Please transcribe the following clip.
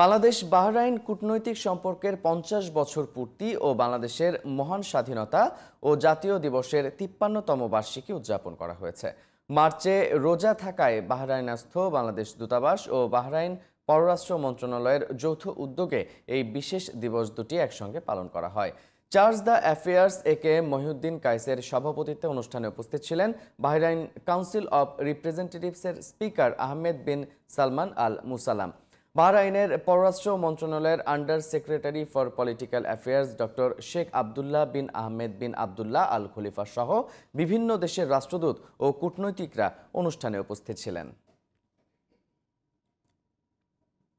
Bangladesh Bahrain কূটনৈতিক সম্পর্কের পঞ্চাশ বছর পূর্তি ও বাংলাদেশের মহান স্বাধীনতা ও জাতীয় দিবসের তিপ্পান্নতম বার্ষিকী উদযাপন করা হয়েছে মার্চে রোজা থাকায় বাহরাইনাস্থ বাংলাদেশ দূতাবাস ও বাহরাইন পররাষ্ট্র মন্ত্রণালয়ের যৌথ উদ্যোগে এই বিশেষ দিবস দুটি একসঙ্গে পালন করা হয় chargé d' affaires A K Mohiuddin কাইসের সভাপতিত্বে অনুষ্ঠানে উপস্থিত ছিলেন বাহরাইন কাউন্সিল অব রিপ্রেজেন্টেটিভসের speaker Ahmed bin Salman Al Musallam বাহরাইনের পররাষ্ট্র মন্ত্রণালয়ের under secretary for political affairs doctor Sheikh Abdullah bin Ahmed bin Abdullah Al Khalifa সহ বিভিন্ন দেশের রাষ্ট্রদূত ও কূটনৈতিকরা অনুষ্ঠানে উপস্থিত ছিলেন